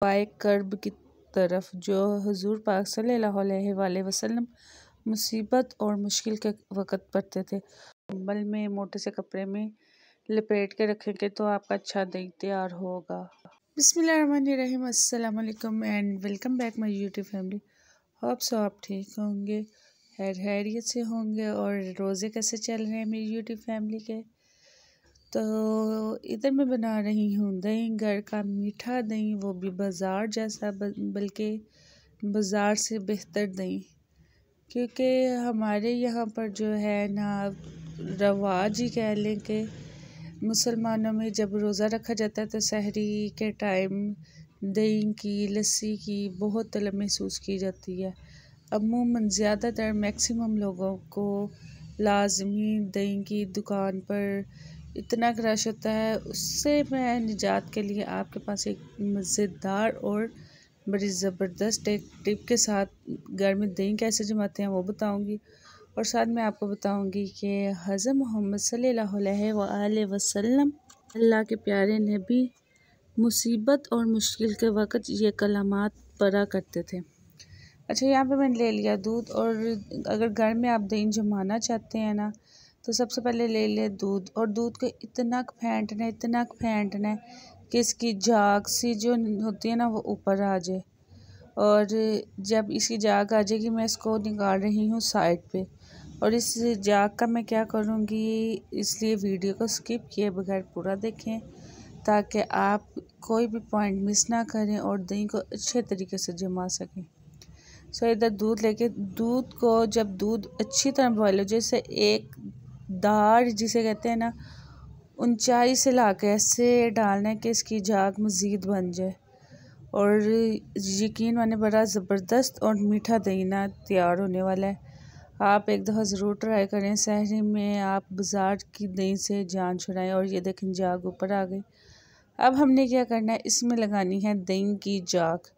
पाए कर्ब की तरफ जो हजूर पाक सल्ला वसलम मुसीबत और मुश्किल के वक़्त पड़ते थे कम्बल में मोटे से कपड़े में लपेट के रखेंगे तो आपका अच्छा तैयार होगा बिसमीम अल्लाम and welcome back my YouTube family आप सो आप ठीक होंगे हैर हैरियत से होंगे और रोज़े कैसे चल रहे हैं मेरी यूट्यूब फैमिली के तो इधर मैं बना रही हूँ दही घर का मीठा दही वो भी बाज़ार जैसा बल्कि बाज़ार से बेहतर दही क्योंकि हमारे यहाँ पर जो है ना रवाज ही कह लें कि मुसलमानों में जब रोज़ा रखा जाता है तो सहरी के टाइम दही की लस्सी की बहुत तलब महसूस की जाती है अमूमन ज़्यादातर मैक्सिमम लोगों को लाजमी दही की दुकान पर इतना क्रश होता है उससे मैं निजात के लिए आपके पास एक मज़ेदार और बड़ी ज़बरदस्त एक टिप के साथ घर में दही कैसे जमाते हैं वो बताऊंगी और साथ में आपको बताऊंगी कि हज़र मोहम्मद सल्ला वसलम अल्लाह के प्यारे नबी मुसीबत और मुश्किल के वक़्त ये कलामात पड़ा करते थे अच्छा यहाँ पे मैंने ले लिया दूध और अगर घर में आप दही जमाना चाहते हैं ना तो सबसे पहले ले ले दूध और दूध को इतना फेंटना है इतना फेंटना है कि इसकी जाग सी जो होती है ना वो ऊपर आ जाए और जब इसकी जाग आ जाएगी मैं इसको निकाल रही हूँ साइड पे और इस जाग का मैं क्या करूँगी इसलिए वीडियो को स्किप किए बगैर पूरा देखें ताकि आप कोई भी पॉइंट मिस ना करें और दही को अच्छे तरीके से जमा सकें सो इधर दूध लेके दूध को जब दूध अच्छी तरह बॉयल हो जैसे एक दार जिसे कहते हैं ना ऊंचाई से ला के ऐसे डालना है कि इसकी जाग मज़ीद बन जाए और यकीन माने बड़ा ज़बरदस्त और मीठा दहीना तैयार होने वाला है आप एक दफ़ा ज़रूर ट्राई करें शहरी में आप बाज़ार की दही से जान छुड़ाएं और ये देखें जाग ऊपर आ गई अब हमने क्या करना है इसमें लगानी है दही की जाग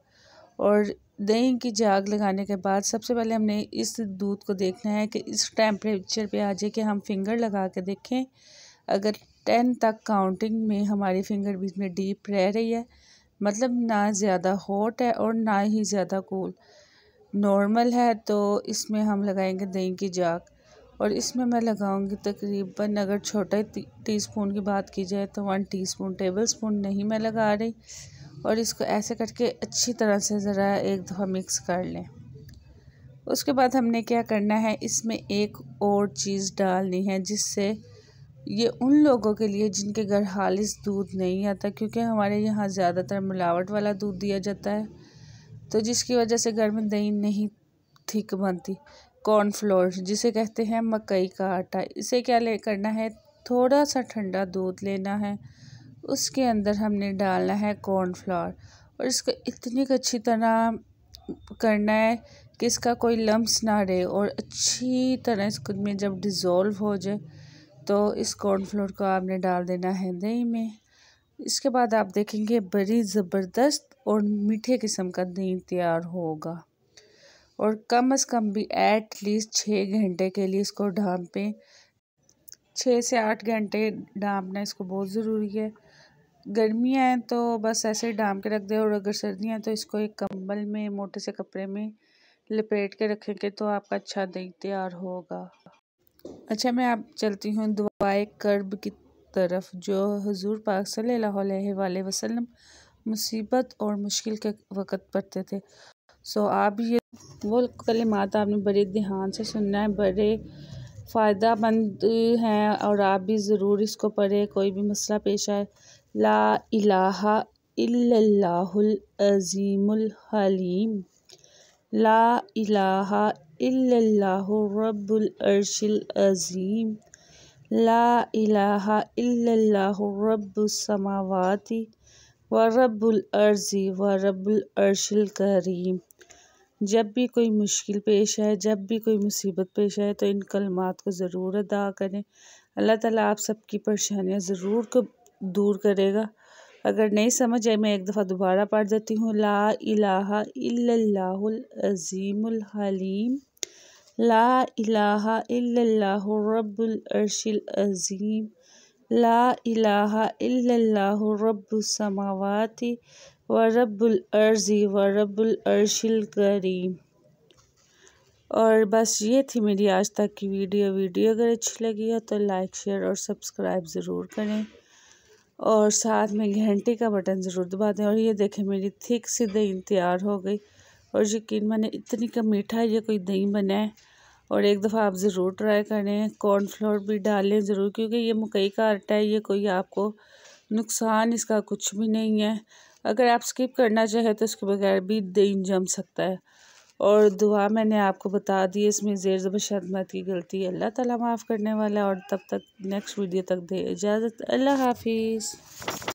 और दही की जाग लगाने के बाद सबसे पहले हमने इस दूध को देखना है कि इस टेम्परेचर पे आ जाए कि हम फिंगर लगा के देखें अगर टेन तक काउंटिंग में हमारी फिंगर बीच में डीप रह रही है मतलब ना ज़्यादा हॉट है और ना ही ज़्यादा कूल नॉर्मल है तो इसमें हम लगाएंगे दही की जाग और इसमें मैं लगाऊंगी तकरीबन अगर छोटे टी, टी स्पून की बात की जाए तो one teaspoon tablespoon नहीं मैं लगा रही और इसको ऐसे करके अच्छी तरह से ज़रा एक दफ़ा मिक्स कर लें उसके बाद हमने क्या करना है इसमें एक और चीज़ डालनी है जिससे ये उन लोगों के लिए जिनके घर हालिस दूध नहीं आता क्योंकि हमारे यहाँ ज़्यादातर मिलावट वाला दूध दिया जाता है तो जिसकी वजह से घर में दही नहीं थिक बनती कॉर्नफ्लोर जिसे कहते हैं मकई का आटा इसे क्या ले करना है थोड़ा सा ठंडा दूध लेना है उसके अंदर हमने डालना है कॉर्नफ्लावर और इसको इतनी अच्छी तरह करना है कि इसका कोई लम्स ना रहे और अच्छी तरह इसको में जब डिज़ोल्व हो जाए तो इस कॉर्नफ्लोर को आपने डाल देना है दही में इसके बाद आप देखेंगे बड़ी ज़बरदस्त और मीठे किस्म का दही तैयार होगा और कम अज़ कम भी एट लीस्ट छः घंटे के लिए इसको ढांपें छः से आठ घंटे ढांपना इसको बहुत ज़रूरी है गर्मियाँ हैं तो बस ऐसे ही डाम के रख दें और अगर सर्दियाँ हैं तो इसको एक कंबल में मोटे से कपड़े में लपेट के रखेंगे तो आपका अच्छा दही तैयार होगा अच्छा मैं आप चलती हूँ दुआए कर्ब की तरफ जो हजूर पाक सल्ला वसलम मुसीबत और मुश्किल के वक़्त पढ़ते थे सो आप ये वो माता आपने बड़े ध्यान से सुनना है बड़े फ़ायदा मंद हैं और आप भी ज़रूर इसको पढ़े कोई भी मसला पेश आए ला इलाहा इल्लल्लाहुल अज़ीमुल हलीम ला इलाहा इल्लल्लाहु रब्बुल अर्शिल अज़ीम ला इलाहा रब्बुस समावाति व रब्बुल अर्ज़ी व रब्बुल अर्शिल करीम जब भी कोई मुश्किल पेश आए जब भी कोई मुसीबत पेश आए तो इन कलमात को ज़रूर अदा करें अल्लाह ताला आप सबकी परेशानियाँ ज़रूर दूर करेगा अगर नहीं समझ आई मैं एक दफ़ा दोबारा पढ़ देती हूँ ला इलाहा इल्लाहुल हलीम ला इलाहा इल्लल्लाहु रब्बुल अर्शिल अजीम ला इलाहा इल्लल्लाहु रब्बुस समावाति व रब्बुल अर्जी व रब्बुल अर्शिल करीम और बस ये थी मेरी आज तक की वीडियो वीडियो अगर अच्छी लगी है तो लाइक शेयर और सब्सक्राइब ज़रूर करें और साथ में घंटे का बटन ज़रूर दबा दें और ये देखें मेरी थिक सी दही तैयार हो गई और यकीन मैंने इतनी कम मीठा ये कोई दही बनाए और एक दफ़ा आप ज़रूर ट्राई करें कॉर्नफ्लोर भी डालें ज़रूर क्योंकि ये मकई का आटा है ये कोई आपको नुकसान इसका कुछ भी नहीं है अगर आप स्किप करना चाहें तो इसके बगैर भी दही जम सकता है और दुआ मैंने आपको बता दी इसमें ज़ेर ज़बरशतमत की गलती अल्लाह ताला माफ़ करने वाला और तब तक नेक्स्ट वीडियो तक दे इजाज़त अल्लाह हाफिज़